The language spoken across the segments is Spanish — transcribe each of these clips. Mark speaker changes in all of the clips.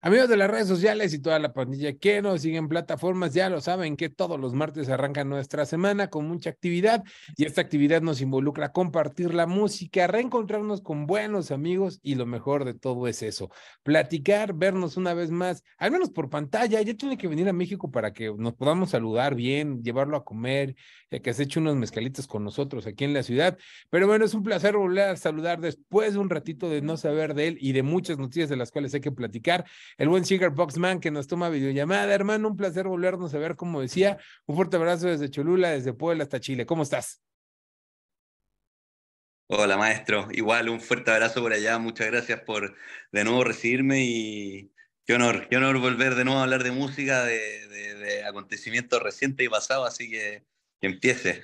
Speaker 1: Amigos de las redes sociales y toda la pandilla que nos siguen plataformas, ya lo saben que todos los martes arranca nuestra semana con mucha actividad y esta actividad nos involucra compartir la música, reencontrarnos con buenos amigos y lo mejor de todo es eso, platicar, vernos una vez más, al menos por pantalla, ya tiene que venir a México para que nos podamos saludar bien, llevarlo a comer, ya que has hecho unos mezcalitos con nosotros aquí en la ciudad, pero bueno, es un placer volver a saludar después de un ratito de no saber de él y de muchas noticias de las cuales hay que platicar el buen Sugar Boxman que nos toma videollamada. Hermano, un placer volvernos a ver, como decía. Un fuerte abrazo desde Cholula, desde Puebla hasta Chile. ¿Cómo estás?
Speaker 2: Hola, maestro. Igual, un fuerte abrazo por allá. Muchas gracias por de nuevo recibirme y qué honor, qué honor volver de nuevo a hablar de música, de, acontecimientos recientes y pasados. Así que empiece.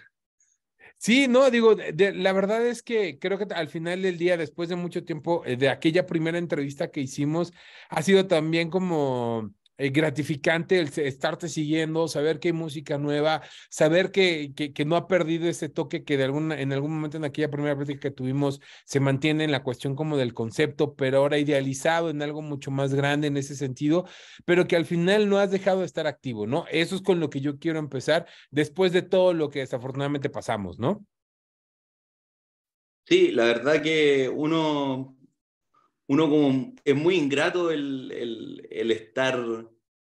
Speaker 1: Sí, no, digo, la verdad es que creo que al final del día, después de mucho tiempo, eh, de aquella primera entrevista que hicimos, ha sido también como eh, gratificante el estarte siguiendo, saber que hay música nueva, saber que, que, no ha perdido ese toque que de alguna, en algún momento en aquella primera práctica que tuvimos se mantiene en la cuestión como del concepto, pero ahora idealizado en algo mucho más grande en ese sentido, pero que al final no has dejado de estar activo, ¿no? Eso es con lo que yo quiero empezar después de todo lo que desafortunadamente pasamos, ¿no?
Speaker 2: Sí, la verdad que uno uno como es muy ingrato el, el, estar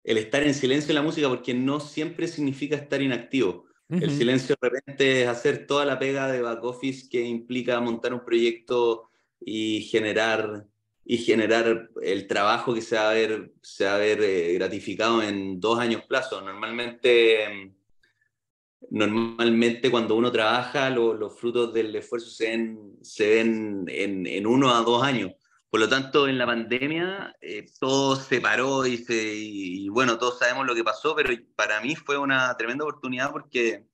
Speaker 2: el estar en silencio en la música, porque no siempre significa estar inactivo.
Speaker 1: El silencio
Speaker 2: de repente es hacer toda la pega de back office que implica montar un proyecto y generar, y generar el trabajo que se va a ver, eh, gratificado en dos años plazo. Normalmente, mm, normalmente cuando uno trabaja, los frutos del esfuerzo se ven, se ven en uno a dos años. Por lo tanto, en la pandemia eh, todo se paró y, y, bueno, todos sabemos lo que pasó, pero para mí fue una tremenda oportunidad porque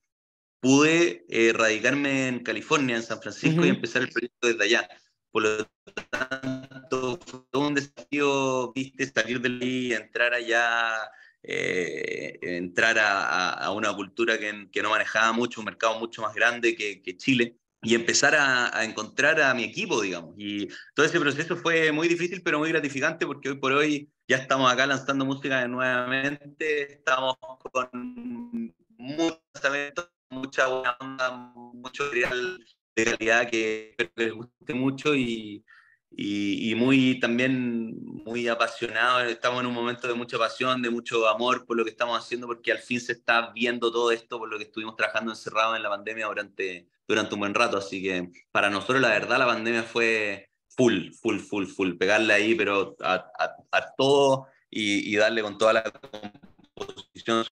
Speaker 2: pude eh, radicarme en California, en San Francisco, y empezar el proyecto desde allá. Por lo tanto, fue un desafío, viste, salir de ahí, entrar allá, eh, entrar a, una cultura que, no manejaba mucho, un mercado mucho más grande que, que Chile y empezar a, encontrar a mi equipo, digamos. Y todo ese proceso fue muy difícil, pero muy gratificante, porque hoy por hoy ya estamos acá lanzando música nuevamente, estamos con mucho talentos, mucha buena onda, mucho material de calidad que, que les guste mucho y, y, y, muy también muy apasionado, estamos en un momento de mucha pasión, de mucho amor por lo que estamos haciendo, porque al fin se está viendo todo esto por lo que estuvimos trabajando encerrado en la pandemia durante, durante un buen rato. Así que para nosotros la verdad la pandemia fue full, full, full, full, pegarle ahí, pero a, a, todo y, darle con toda la composición,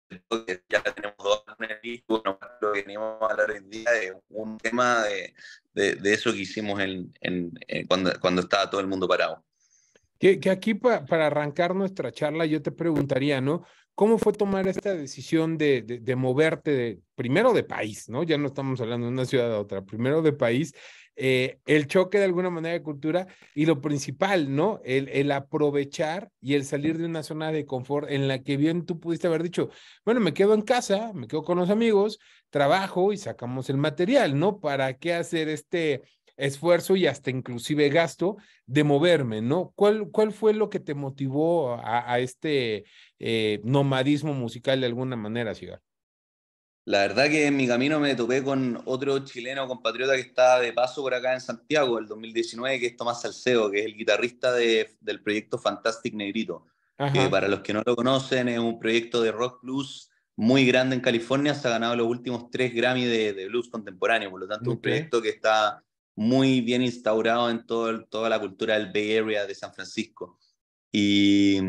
Speaker 2: ya tenemos dos el bueno, lo que venimos a hablar hoy en día es un tema de, de, eso que hicimos en, eh, cuando estaba todo el mundo parado.
Speaker 1: Que, aquí para arrancar nuestra charla yo te preguntaría, ¿no? ¿Cómo fue tomar esta decisión de, de, moverte de, primero de país, ¿no? Ya no estamos hablando de una ciudad a otra, primero de país, eh, el choque de alguna manera de cultura y lo principal, ¿no? El, el, aprovechar y el salir de una zona de confort en la que bien tú pudiste haber dicho, bueno, me quedo en casa, me quedo con los amigos, trabajo y sacamos el material, ¿no? ¿Para qué hacer este esfuerzo y hasta inclusive gasto de moverme, ¿no? ¿Cuál, cuál fue lo que te motivó a, este eh, nomadismo musical de alguna manera, Ciudad?
Speaker 2: La verdad que en mi camino me topé con otro chileno compatriota que está de paso por acá en Santiago el 2019, que es Tomás Salcedo, que es el guitarrista del proyecto Fantastic Negrito, que para los que no lo conocen es un proyecto de rock blues muy grande en California, se ha ganado los últimos tres Grammy de, blues contemporáneo, por lo tanto un proyecto que está muy bien instaurado en todo, toda la cultura del Bay Area de San Francisco. Y,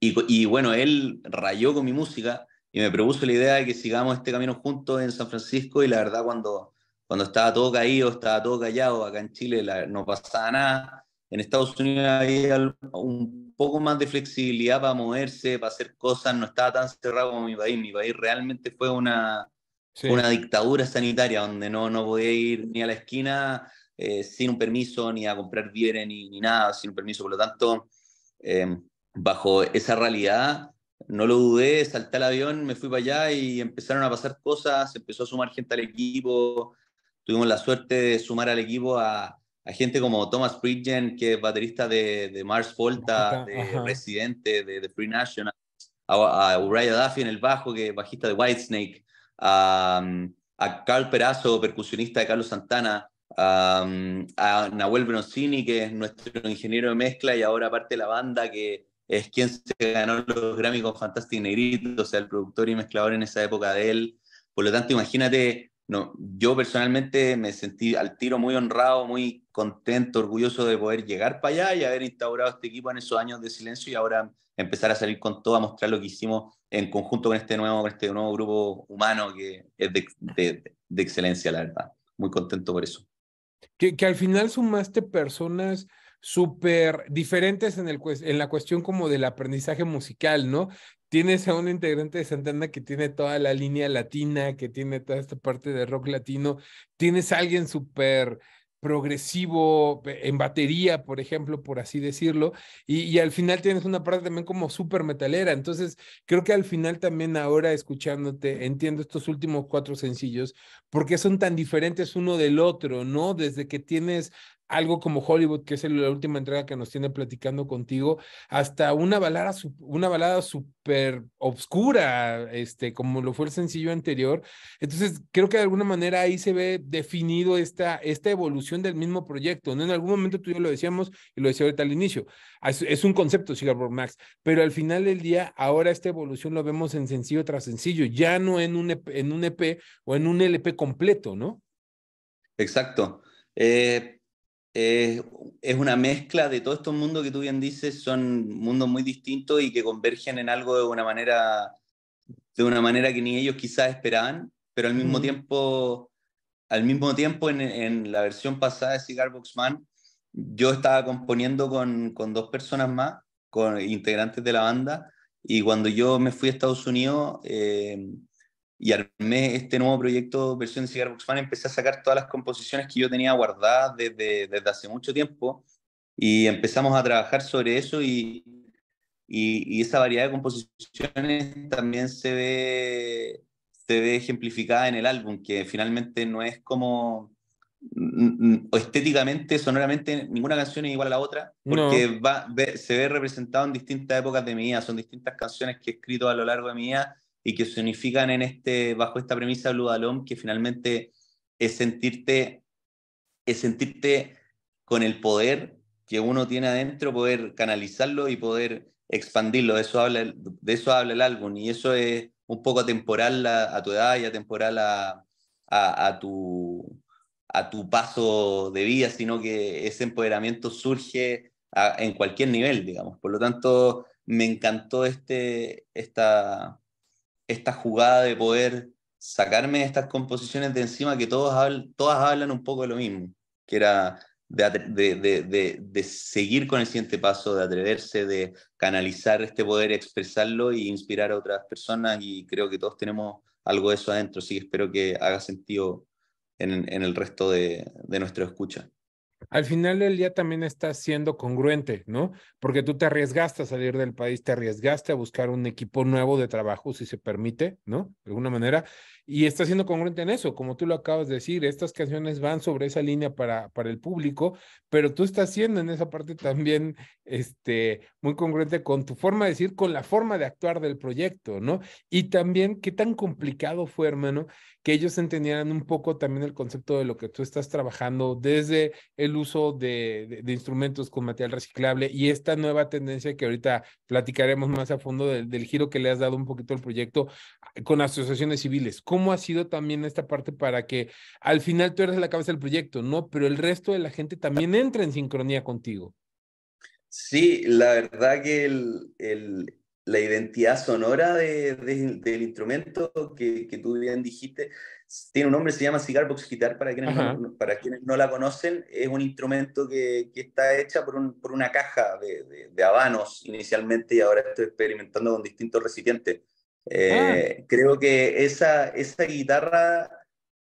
Speaker 2: y, bueno, él rayó con mi música y me propuso la idea de que sigamos este camino juntos en San Francisco y la verdad cuando, cuando estaba todo caído, estaba todo callado, acá en Chile no pasaba nada, en Estados Unidos había un poco más de flexibilidad para moverse, para hacer cosas, no estaba tan cerrado como mi país, mi país realmente fue una, una dictadura sanitaria donde no, no podía ir ni a la esquina eh, sin un permiso, ni a comprar bienes ni, nada, sin un permiso. Por lo tanto, em, bajo esa realidad, no lo dudé, salté al avión, me fui para allá y empezaron a pasar cosas, empezó a sumar gente al equipo, tuvimos la suerte de sumar al equipo a, gente como Thomas Bridgen que es baterista de, Mars Volta, de de, de Free National, a, a Uriah Duffy en el bajo, que es bajista de Whitesnake, a, Carl Perazo, percusionista de Carlos Santana, a, Nahuel Bronzini, que es nuestro ingeniero de mezcla y ahora parte de la banda, que es quien se ganó los Grammy con Fantastic Negrito, o sea, el productor y mezclador en esa época de él. Por lo tanto, imagínate, no, yo personalmente me sentí al tiro muy honrado, muy contento, orgulloso de poder llegar para allá y haber instaurado este equipo en esos años de silencio y ahora empezar a salir con todo, a mostrar lo que hicimos en conjunto con este nuevo, este nuevo grupo humano que es de, excelencia, la verdad. Muy contento por eso.
Speaker 1: Que, que al final sumaste personas súper diferentes en, el, en la cuestión como del aprendizaje musical, ¿no? Tienes a un integrante de Santana que tiene toda la línea latina, que tiene toda esta parte de rock latino, tienes a alguien súper progresivo en batería, por ejemplo, por así decirlo, y, al final tienes una parte también como súper metalera, entonces creo que al final también ahora escuchándote, entiendo estos últimos cuatro sencillos, porque son tan diferentes uno del otro, ¿no? Desde que tienes algo como Hollywood, que es la última entrega que nos tiene platicando contigo, hasta una balada, una balada súper obscura, este, como lo fue el sencillo anterior. Entonces, creo que de alguna manera ahí se ve definido esta, esta evolución del mismo proyecto, ¿no? En algún momento tú y yo lo decíamos, y lo decía ahorita al inicio, es, un concepto por Max, pero al final del día, ahora esta evolución lo vemos en sencillo tras sencillo, ya no en un EP, en un EP o en un LP completo, ¿no?
Speaker 2: Exacto. Eh, es, una mezcla de todos estos mundos que tú bien dices, son mundos muy distintos y que convergen en algo de una manera, de una manera que ni ellos quizás esperaban, pero al mismo tiempo, al mismo tiempo en, la versión pasada de Cigar Man, yo estaba componiendo con, dos personas más, con integrantes de la banda, y cuando yo me fui a Estados Unidos, eh, y armé este nuevo proyecto versión de Cigarbox Fan, empecé a sacar todas las composiciones que yo tenía guardadas desde, desde hace mucho tiempo y empezamos a trabajar sobre eso y, y, esa variedad de composiciones también se ve, se ve ejemplificada en el álbum, que finalmente no es como estéticamente, sonoramente, ninguna canción es igual a la otra, porque va, se ve representado en distintas épocas de mi vida, son distintas canciones que he escrito a lo largo de mi vida y que se unifican en este, bajo esta premisa Blue alom que finalmente es sentirte, es sentirte con el poder que uno tiene adentro, poder canalizarlo y poder expandirlo. Eso habla, de eso habla el álbum y eso es un poco atemporal a, tu edad y atemporal a, a, tu, a tu paso de vida, sino que ese empoderamiento surge en cualquier nivel, digamos. Por lo tanto, me encantó este, esta, esta jugada de poder sacarme estas composiciones de encima que todos hablan, todas hablan un poco de lo mismo, que era de, seguir con el siguiente paso, de atreverse, de canalizar este poder, expresarlo e inspirar a otras personas. Y creo que todos tenemos algo de eso adentro, así que espero que haga sentido en, el resto de, de nuestra escucha
Speaker 1: al final del día también está siendo congruente, ¿no? Porque tú te arriesgaste a salir del país, te arriesgaste a buscar un equipo nuevo de trabajo, si se permite, ¿no? De alguna manera, y está siendo congruente en eso, como tú lo acabas de decir, estas canciones van sobre esa línea para, para el público, pero tú estás siendo en esa parte también este, muy congruente con tu forma de decir, con la forma de actuar del proyecto, ¿no? Y también qué tan complicado fue, hermano, que ellos entendieran un poco también el concepto de lo que tú estás trabajando desde el uso de, instrumentos con material reciclable y esta nueva tendencia que ahorita platicaremos más a fondo del, del giro que le has dado un poquito al proyecto ah, con asociaciones civiles cómo ha sido también esta parte para que al final tú eres la cabeza del proyecto, ¿no? Pero el resto de la gente también entra en sincronía contigo.
Speaker 2: Sí, la verdad que el, la identidad sonora del instrumento que, tú bien dijiste tiene un nombre, se llama Cigarbox Guitar, para quienes, no, para quienes no la conocen, es un instrumento que, está hecha por, por una caja de, de, habanos inicialmente y ahora estoy experimentando con distintos recipientes. Ah. Eh, creo que esa, esa guitarra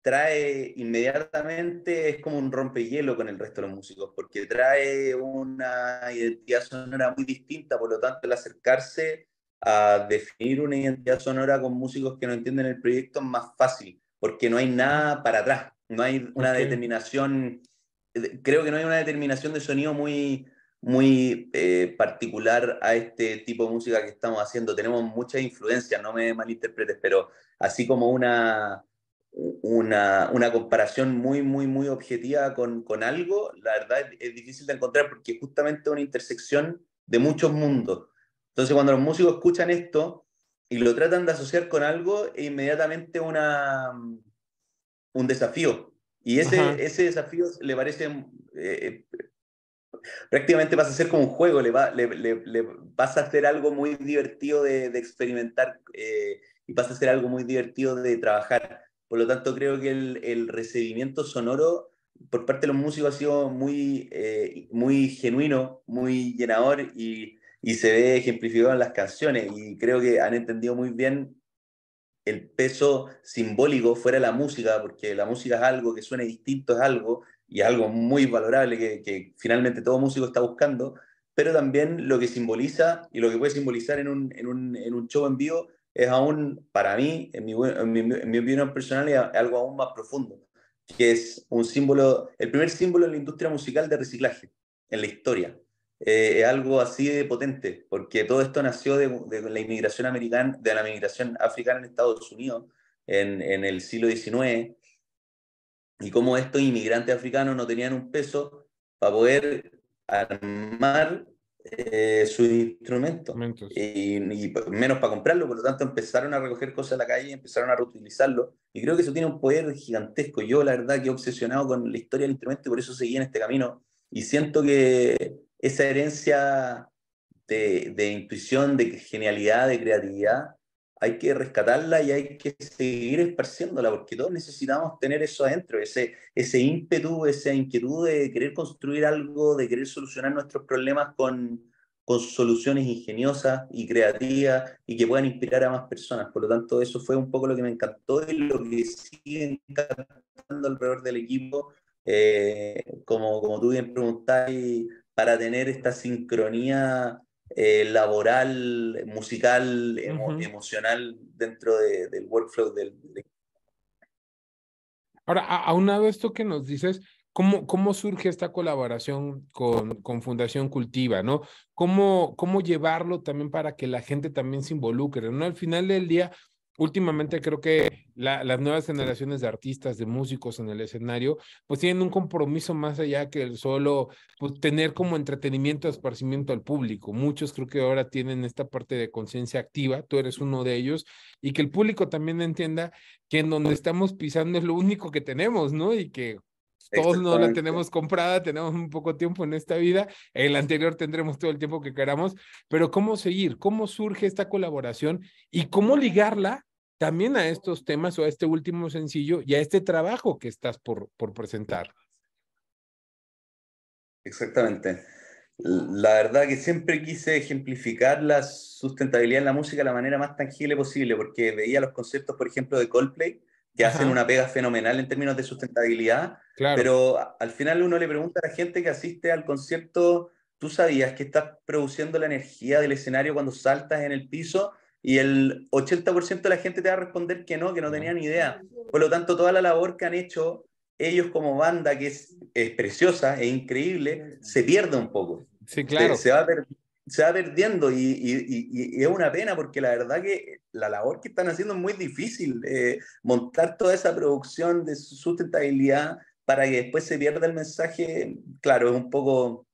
Speaker 2: trae inmediatamente, es como un rompehielo con el resto de los músicos, porque trae una identidad sonora muy distinta, por lo tanto, el acercarse a definir una identidad sonora con músicos que no entienden el proyecto es más fácil, porque no hay nada para atrás, no hay una determinación, creo que no hay una determinación de sonido muy, muy eh, particular a este tipo de música que estamos haciendo. Tenemos mucha influencia, no me malinterpretes, pero así como una, una, comparación muy, muy, muy objetiva con, con algo, la verdad es, difícil de encontrar porque justamente una intersección de muchos mundos. Entonces cuando los músicos escuchan esto y lo tratan de asociar con algo, es inmediatamente una, mm, un desafío. Y ese, ese desafío le parece eh, eh, prácticamente vas a ser como un juego, le, va, a hacer algo muy divertido de, experimentar eh, y vas a ser algo muy divertido de trabajar. Por lo tanto, creo que el, recibimiento sonoro por parte de los músicos ha sido muy, eh, muy genuino, muy llenador y, y se ve ejemplificado en las canciones. Y creo que han entendido muy bien el peso simbólico fuera de la música, porque la música es algo que suena distinto, es algo, y algo muy valorable que, finalmente todo músico está buscando, pero también lo que simboliza y lo que puede simbolizar en un, en un, en un show en vivo es aún, para mí, en mi, opinión personal, es algo aún más profundo, que es un símbolo, el primer símbolo en la industria musical de reciclaje, en la historia. Eh, es algo así de potente, porque todo esto nació de, la inmigración americana, de la inmigración africana en Estados Unidos en, en el siglo XIX, y cómo estos inmigrantes africanos no tenían un peso para poder armar eh, su instrumento. y, menos para comprarlo, por lo tanto empezaron a recoger cosas de la calle, y empezaron a reutilizarlo y creo que eso tiene un poder gigantesco. Yo la verdad que he obsesionado con la historia del instrumento y por eso seguí en este camino y siento que esa herencia de, de intuición, de genialidad, de creatividad, hay que rescatarla y hay que seguir esparciéndola, porque todos necesitamos tener eso adentro, ese, ese ímpetu, esa inquietud de querer construir algo, de querer solucionar nuestros problemas con, con soluciones ingeniosas y creativas y que puedan inspirar a más personas. Por lo tanto, eso fue un poco lo que me encantó y lo que sigue encantando alrededor del equipo, eh, como, como tú bien preguntáis, para tener esta sincronía eh, laboral, musical, emocional dentro del workflow del...
Speaker 1: Ahora, aunado esto que nos dices, ¿Cómo, ¿Cómo, surge esta colaboración con, con Fundación Cultiva? ¿no? ¿Cómo, ¿Cómo, llevarlo también para que la gente también se involucre? ¿no? Al final del día, últimamente creo que las nuevas generaciones de artistas, de músicos en el escenario, pues tienen un compromiso más allá que el solo pues, tener como entretenimiento, esparcimiento al público. Muchos creo que ahora tienen esta parte de conciencia activa, tú eres uno de ellos, y que el público también entienda que en donde estamos pisando es lo único que tenemos, ¿no? Y que todos no la tenemos comprada, tenemos un poco tiempo en esta vida, en la anterior tendremos todo el tiempo que queramos, pero ¿cómo seguir? ¿Cómo surge esta colaboración y cómo ligarla también a estos temas o a este último sencillo y a este trabajo que estás por, por presentar?
Speaker 2: Exactamente. La verdad que siempre quise ejemplificar la sustentabilidad en la música de la manera más tangible posible, porque veía los conceptos, por ejemplo, de Coldplay que hacen una pega fenomenal en términos de sustentabilidad, pero al final uno le pregunta a la gente que asiste al concierto, ¿tú sabías que estás produciendo la energía del escenario cuando saltas en el piso? Y el 80% de la gente te va a responder que no, que no tenía ni idea. Por lo tanto, toda la labor que han hecho ellos como banda, que es, preciosa, e increíble, se pierde un poco.
Speaker 1: Sí, claro. Se, se
Speaker 2: va perder se va perdiendo y, es una pena porque la verdad que la labor que están haciendo es muy difícil, eh, montar toda esa producción de sustentabilidad para que después se pierda el mensaje, claro, es un poco,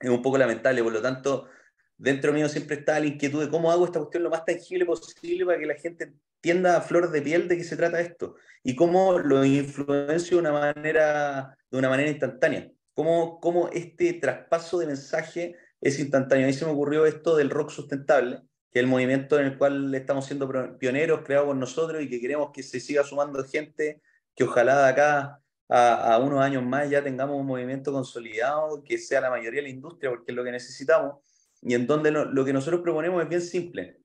Speaker 2: es un poco lamentable, por lo tanto, dentro mío siempre está la inquietud de cómo hago esta cuestión lo más tangible posible para que la gente entienda a flor de piel de qué se trata esto y cómo lo influencio de una manera, de una manera instantánea, cómo, cómo este traspaso de mensaje es instantáneo. A se me ocurrió esto del rock sustentable, que es el movimiento en el cual estamos siendo pioneros, creado por nosotros y que queremos que se siga sumando gente, que ojalá de acá a, unos años más ya tengamos un movimiento consolidado, que sea la mayoría de la industria, porque es lo que necesitamos, y en donde lo, que nosotros proponemos es bien simple,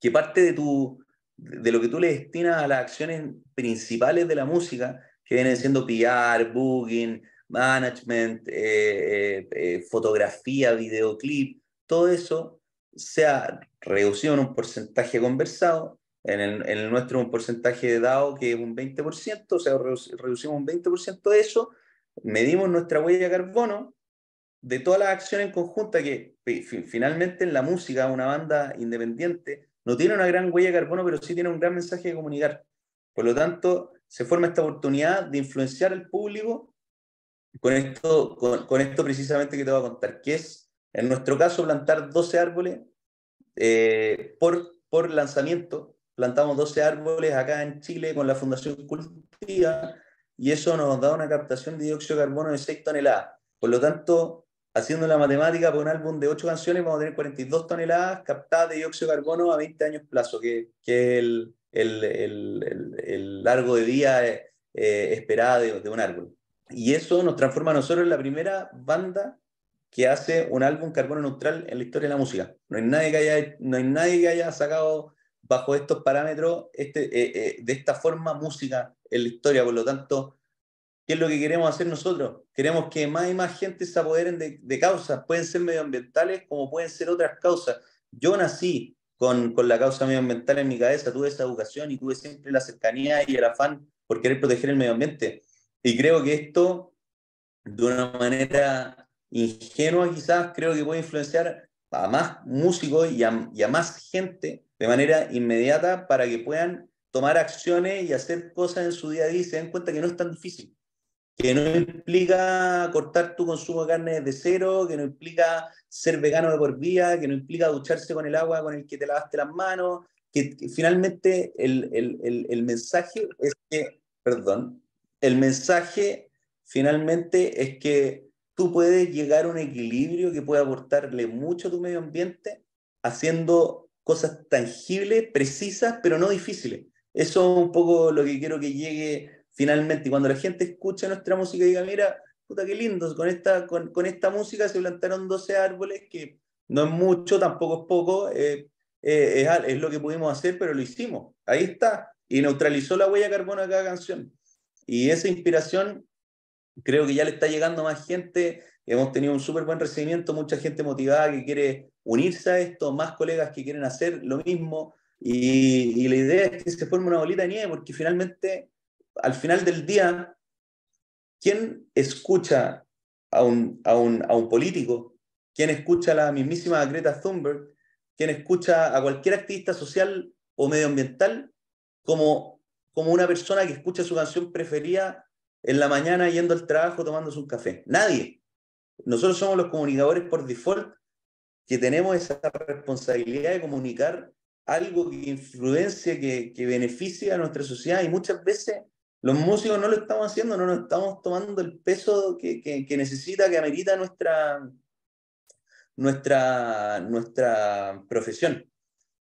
Speaker 2: que parte de, tu, de lo que tú le destinas a las acciones principales de la música, que vienen siendo PR, booking, management, eh, eh, eh, fotografía, videoclip, todo eso se ha reducido en un porcentaje conversado. En el, nuestro un porcentaje dado que es un 20%, o sea, reducimos un 20% de eso, medimos nuestra huella de carbono, de todas las acciones en conjunta que finalmente en la música, una banda independiente, no tiene una gran huella de carbono, pero sí tiene un gran mensaje de comunicar. Por lo tanto, se forma esta oportunidad de influenciar al público con esto, con, esto precisamente que te voy a contar, que es, en nuestro caso, plantar 12 árboles eh, por, por lanzamiento. Plantamos 12 árboles acá en Chile con la Fundación Cultiva y eso nos da una captación de dióxido de carbono de 6 toneladas. Por lo tanto, haciendo la matemática por un álbum de 8 canciones, vamos a tener 42 toneladas captadas de dióxido de carbono a 20 años plazo, que, que es el, el, largo de día eh, eh, esperado de un árbol. Y eso nos transforma a nosotros en la primera banda que hace un álbum carbono neutral en la historia de la música. No hay nadie que haya, no hay nadie que haya sacado bajo estos parámetros este, eh, eh, de esta forma música en la historia. Por lo tanto, ¿qué es lo que queremos hacer nosotros? Queremos que más y más gente se apoderen de, causas. Pueden ser medioambientales como pueden ser otras causas. Yo nací con, con, la causa medioambiental en mi cabeza, tuve esa educación y tuve siempre la cercanía y el afán por querer proteger el medio ambiente. Y creo que esto, de una manera ingenua quizás, creo que puede influenciar a más músicos y a, más gente de manera inmediata para que puedan tomar acciones y hacer cosas en su día a día y se den cuenta que no es tan difícil, que no implica cortar tu consumo de carne de cero, que no implica ser vegano de por vida, que no implica ducharse con el agua con el que te lavaste las manos, que, finalmente el, mensaje es que, perdón, el mensaje finalmente es que tú puedes llegar a un equilibrio que puede aportarle mucho a tu medio ambiente haciendo cosas tangibles, precisas, pero no difíciles. Eso es un poco lo que quiero que llegue finalmente. Y cuando la gente escucha nuestra música y diga, mira, puta, qué lindo, con esta, con, esta música se plantaron 12 árboles, que no es mucho, tampoco es poco, eh, eh, es, lo que pudimos hacer, pero lo hicimos. Ahí está. Y neutralizó la huella de carbono de cada canción. Y esa inspiración creo que ya le está llegando más gente. Hemos tenido un súper buen recibimiento, mucha gente motivada que quiere unirse a esto, más colegas que quieren hacer lo mismo. Y, la idea es que se forme una bolita de nieve, porque finalmente, al final del día, ¿quién escucha a un, a un, a un político? ¿Quién escucha a la mismísima Greta Thunberg? ¿Quién escucha a cualquier activista social o medioambiental como como una persona que escucha su canción preferida en la mañana yendo al trabajo tomando su café. Nadie. Nosotros somos los comunicadores por default que tenemos esa responsabilidad de comunicar algo que influencia, que, que a nuestra sociedad y muchas veces los músicos no lo estamos haciendo, no nos estamos tomando el peso que, que, que necesita, que amerita nuestra, nuestra, nuestra profesión.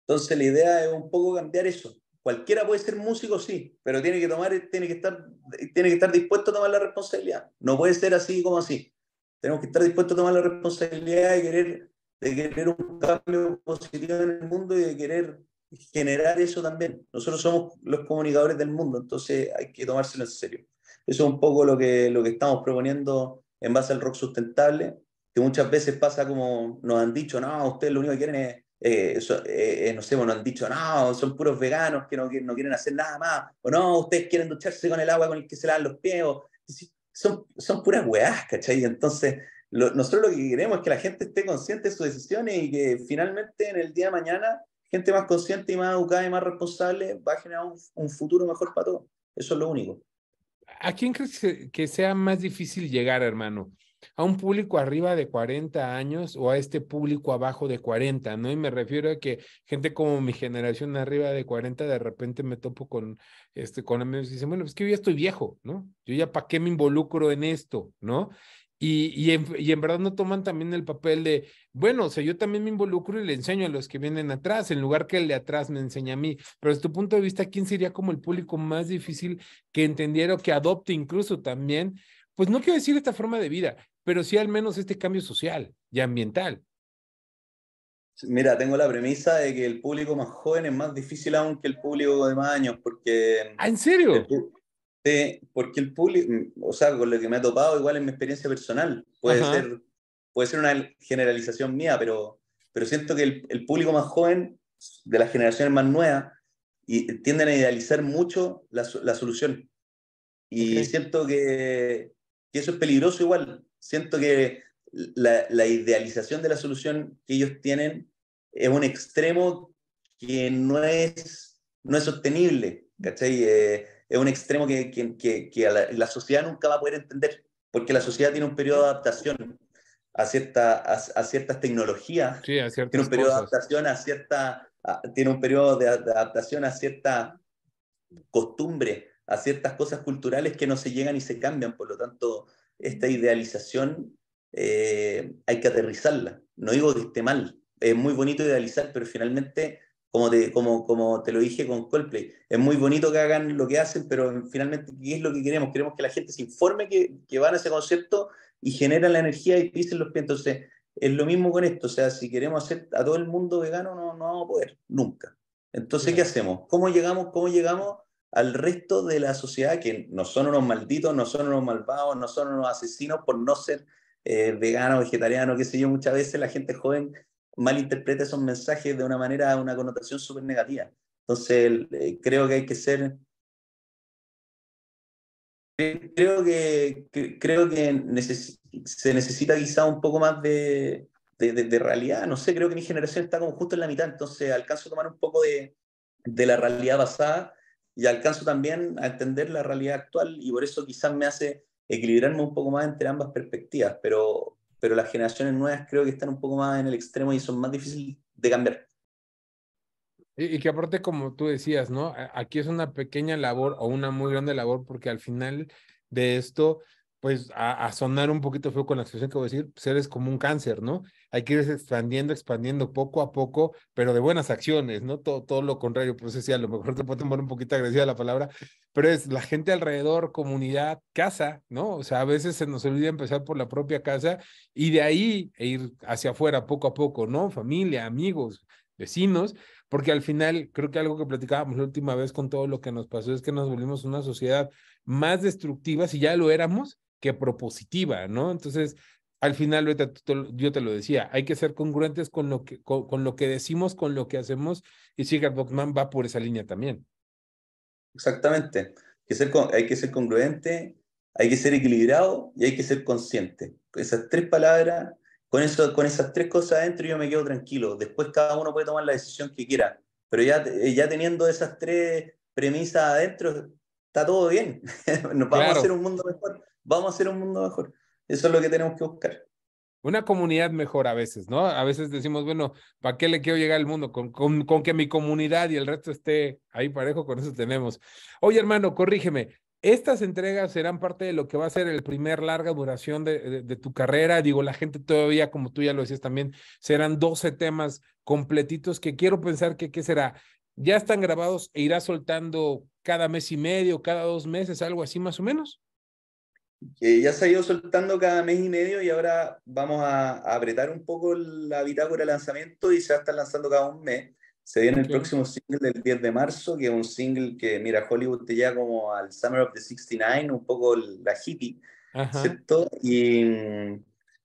Speaker 2: Entonces la idea es un poco cambiar eso, Cualquiera puede ser músico, sí, pero tiene que tomar, tiene que estar, tiene que estar dispuesto a tomar la responsabilidad. No puede ser así como así. Tenemos que estar dispuestos a tomar la responsabilidad de querer, de querer un cambio positivo en el mundo y de querer generar eso también. Nosotros somos los comunicadores del mundo, entonces hay que tomárselo en serio. Eso es un poco lo que, lo que estamos proponiendo en base al rock sustentable, que muchas veces pasa como nos han dicho, no, ustedes lo único que quieren es eh, eh, eh, no sé, bueno, han dicho, no, son puros veganos que no, no, quieren hacer nada más, o no, ustedes quieren ducharse con el agua con el que se lavan los pies, son, son puras weas ¿cachai? Entonces, nosotros lo que queremos es que la gente esté consciente de sus decisiones y que finalmente en el día de mañana, gente más consciente y más educada y más responsable va a generar un, un futuro mejor para todos. Eso es lo único.
Speaker 1: ¿A quién crees que sea más difícil llegar, hermano? a un público arriba de 40 años o a este público abajo de 40, ¿no? Y me refiero a que gente como mi generación arriba de 40 de repente me topo con este con amigos y dicen, bueno, pues que yo ya estoy viejo, ¿no? Yo ya para qué me involucro en esto, ¿no? Y, y, en, y, en, verdad no toman también el papel de, bueno, o sea, yo también me involucro y le enseño a los que vienen atrás, en lugar que el de atrás me enseña a mí. Pero desde tu punto de vista, ¿quién sería como el público más difícil que entendiera o que adopte incluso también? Pues no quiero decir esta forma de vida, pero sí al menos este cambio social y ambiental.
Speaker 2: Mira, tengo la premisa de que el público más joven es más difícil aún que el público de más años, porque... ¿Ah, ¿En serio? Sí, porque el público, o sea, con lo que me ha topado igual en mi experiencia personal, puede, ser, puede ser una generalización mía, pero, pero siento que el, público más joven, de las generaciones más nuevas, y tienden a idealizar mucho la, solución. Y siento que y eso es peligroso igual. Siento que la, idealización de la solución que ellos tienen es un extremo que no es, no es sostenible, eh, es un extremo que, que, la, sociedad nunca va a poder entender, porque la sociedad tiene un periodo de adaptación a, cierta, a, ciertas tecnologías, tiene un periodo de adaptación a cierta, costumbres. tiene un periodo de adaptación a cierta costumbre, a ciertas cosas culturales que no se llegan y se cambian. Por lo tanto, esta idealización eh, hay que aterrizarla. No digo que esté mal, es muy bonito idealizar, pero finalmente, como te, como, como te lo dije con Coldplay, es muy bonito que hagan lo que hacen, pero finalmente, ¿qué es lo que queremos? Queremos que la gente se informe que, que van a ese concepto y generan la energía y pisen los pies. Entonces, es lo mismo con esto, o sea, si queremos hacer a todo el mundo vegano, no, no vamos a poder, nunca. Entonces, ¿qué hacemos? ¿Cómo llegamos? ¿Cómo llegamos? al resto de la sociedad que no son unos malditos, no son unos malvados, no son unos asesinos por no ser eh, vegano, vegetariano, qué sé yo, muchas veces la gente joven malinterpreta esos mensajes de una manera, una connotación súper negativa. Entonces, eh, creo que hay que ser... Creo que, creo que se necesita quizá un poco más de, de, realidad. No sé, creo que mi generación está como justo en la mitad, entonces alcanzo a tomar un poco de, de la realidad basada y alcanzo también a entender la realidad actual y por eso quizás me hace equilibrarme un poco más entre ambas perspectivas, pero, pero las generaciones nuevas creo que están un poco más en el extremo y son más difíciles de cambiar.
Speaker 1: Y, y que aparte, como tú decías, ¿no? Aquí es una pequeña labor o una muy grande labor porque al final de esto pues a, sonar un poquito feo con la expresión que voy a decir, seres pues, como un cáncer, ¿no? Hay que ir expandiendo, expandiendo poco a poco, pero de buenas acciones, ¿no? Todo, lo contrario, pues sí, a lo mejor te puedo tomar un poquito agresiva la palabra, pero es la gente alrededor, comunidad, casa, ¿no? O sea, a veces se nos olvida empezar por la propia casa y de ahí e ir hacia afuera poco a poco, ¿no? Familia, amigos, vecinos, porque al final creo que algo que platicábamos la última vez con todo lo que nos pasó es que nos volvimos una sociedad más destructiva, si ya lo éramos, que propositiva, ¿no? Entonces, al final, yo te lo decía, hay que ser congruentes con lo que, con, lo que decimos, con lo que hacemos, y Sigurd va por esa línea también.
Speaker 2: Exactamente. Hay que ser, congruente, hay que ser equilibrado y hay que ser consciente. Esas tres palabras, con, eso, con esas tres cosas adentro yo me quedo tranquilo. Después cada uno puede tomar la decisión que quiera, pero ya, ya teniendo esas tres premisas adentro, está todo bien. vamos a hacer un mundo mejor. Vamos a hacer un mundo mejor. Eso es lo que tenemos que buscar.
Speaker 1: Una comunidad mejor a veces, ¿no? A veces decimos, bueno, ¿para qué le quiero llegar al mundo? Con, que mi comunidad y el resto esté ahí parejo, con eso tenemos. Oye, hermano, corrígeme. Estas entregas serán parte de lo que va a ser el primer larga duración de, tu carrera. Digo, la gente todavía, como tú ya lo decías también, serán 12 temas completitos que quiero pensar que, ¿qué será? ya están grabados e irá soltando cada mes y medio, cada dos meses, algo así más o menos.
Speaker 2: ya se ha ido soltando cada mes y medio y ahora vamos a, apretar un poco la bitácora de lanzamiento y se va a estar lanzando cada un mes. Se viene el próximo single del 10 de marzo, que es un single que, mira, Hollywood te lleva como al Summer of the 69, un poco la hippie, ¿cierto? Y,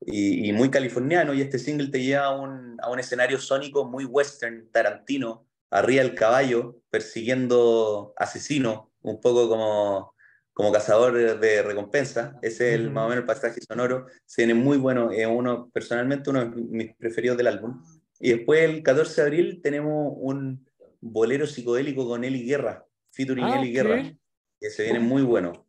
Speaker 2: y, y, muy californiano, y este single te lleva a un, a un escenario sónico muy western, tarantino, arriba el caballo, persiguiendo asesinos, un poco como, como cazador de recompensa. Ese es el, más o menos el pasaje sonoro. Se viene muy bueno, eh, uno, personalmente uno de mis preferidos del álbum. Y después el 14 de abril tenemos un bolero psicodélico con Eli Guerra, featuring ah, Eli Guerra, que se viene muy bueno.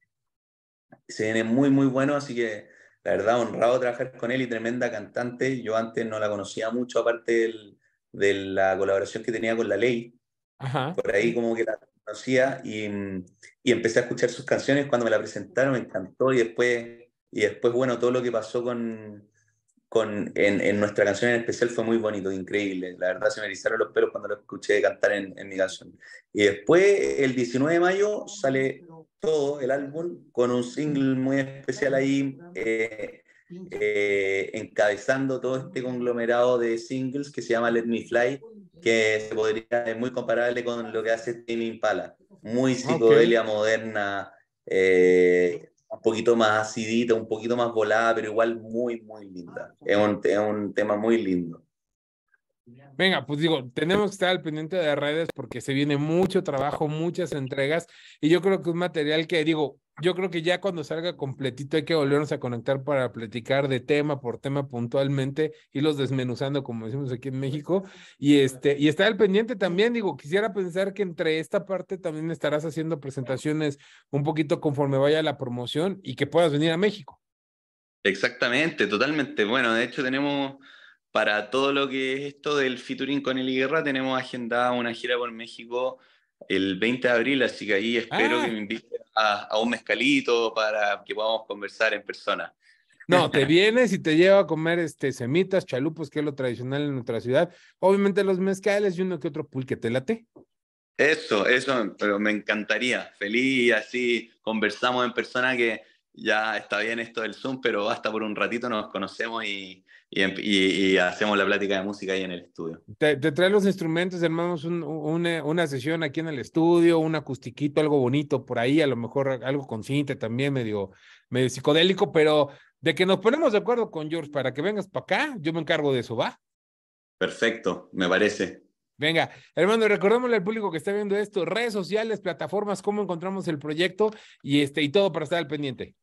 Speaker 2: Se viene muy, muy bueno, así que la verdad honrado trabajar con Eli, tremenda cantante. Yo antes no la conocía mucho, aparte del de la colaboración que tenía con la ley. Por ahí como que la conocía y, empecé a escuchar sus canciones cuando me la presentaron, me encantó y después, y después bueno, todo lo que pasó con, con en, nuestra canción en especial fue muy bonito, increíble. La verdad se me erizaron los pelos cuando lo escuché cantar en, mi canción. Y después, el 19 de mayo, sale todo el álbum con un single muy especial ahí. Eh, eh, encabezando todo este conglomerado de singles que se llama Let Me Fly, que se podría es muy comparable con lo que hace tim Impala, muy ah, psicodelia moderna, eh, un poquito más acidita, un poquito más volada, pero igual muy, muy linda. Es un, es un tema muy lindo.
Speaker 1: Venga, pues digo, tenemos que estar al pendiente de redes porque se viene mucho trabajo, muchas entregas y yo creo que un material que digo, yo creo que ya cuando salga completito hay que volvernos a conectar para platicar de tema por tema puntualmente, y los desmenuzando, como decimos aquí en México. Y, este, y estar al pendiente también, digo, quisiera pensar que entre esta parte también estarás haciendo presentaciones un poquito conforme vaya la promoción y que puedas venir a México.
Speaker 2: Exactamente, totalmente. Bueno, de hecho tenemos para todo lo que es esto del featuring con el Guerra, tenemos agendada una gira por México el 20 de abril, así que ahí espero que ah. me invite a, un mezcalito para que podamos conversar en persona.
Speaker 1: No, te vienes y te llevo a comer este semitas, chalupos, que es lo tradicional en nuestra ciudad. Obviamente los mezcales y uno que otro pulque, ¿te late?
Speaker 2: Eso, eso, pero me encantaría. Feliz, así conversamos en persona que ya está bien esto del Zoom, pero hasta por un ratito nos conocemos y, Em, y, hacemos la plática de música ahí en el estudio.
Speaker 1: Te, traes los instrumentos, hermanos, eh, una, sesión aquí en el estudio, un acustiquito, algo bonito por ahí, a lo mejor algo con cinta también, medio, medio psicodélico, pero de que nos ponemos de acuerdo con George para que vengas para acá, yo me encargo de eso, ¿va?
Speaker 2: Perfecto, me parece.
Speaker 1: Venga, hermano, recordémosle al público que está viendo esto, redes sociales, plataformas, cómo encontramos el proyecto y este y todo para estar al pendiente.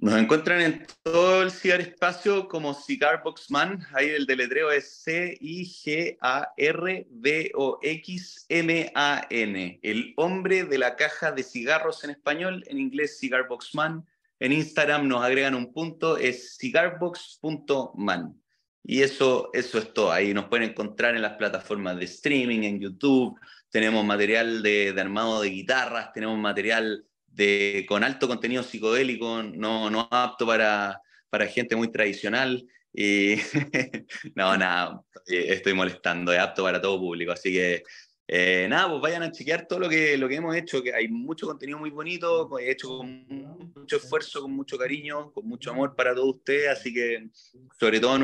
Speaker 2: Nos encuentran
Speaker 1: en todo el ciberespacio como Cigarboxman. Ahí el
Speaker 2: deletreo es C-I-G-A-R-B-O-X-M-A-N. El hombre de la caja de cigarros en español, en inglés Cigarboxman. En Instagram nos agregan un punto, es cigarbox.man. Y eso, eso es todo. Ahí nos pueden encontrar en las plataformas de streaming, en YouTube. Tenemos material de, de armado de guitarras, tenemos material de, con alto contenido psicodélico, no, no apto para, para gente muy tradicional. Y no, nada, eh, estoy molestando, es apto para todo público. Así que eh, nada, pues vayan a chequear todo lo que, lo que hemos hecho, que hay mucho contenido muy bonito, hecho con mucho esfuerzo, con mucho cariño, con mucho amor para todos ustedes. Así que sobre todo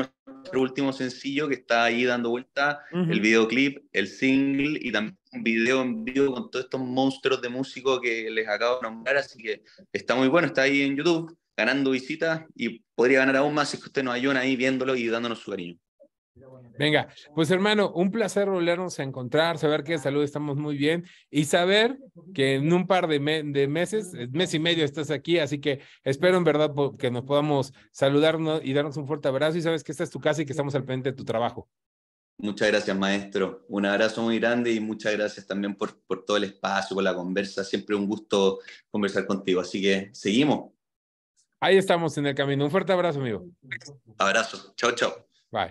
Speaker 2: último sencillo que está ahí dando vuelta, el videoclip, el single y también un video en vivo con todos estos monstruos de músicos que les acabo de nombrar, así que está muy bueno, está ahí en YouTube ganando visitas y podría ganar aún más si usted nos ayuda ahí viéndolo y dándonos su cariño.
Speaker 1: Venga, pues hermano, un placer volvernos a encontrar, saber que salud estamos muy bien y saber que en un par de, meses, mes y medio estás aquí, así que espero en verdad que nos podamos saludarnos y darnos un fuerte abrazo y sabes que esta es tu casa y que estamos al frente de tu trabajo.
Speaker 2: Muchas gracias, maestro. Un abrazo muy grande y muchas gracias también por, por todo el espacio, por la conversa. Siempre un gusto conversar contigo, así que seguimos.
Speaker 1: Ahí estamos en el camino. Un fuerte abrazo, amigo.
Speaker 2: Abrazo. Chao, chao. Bye.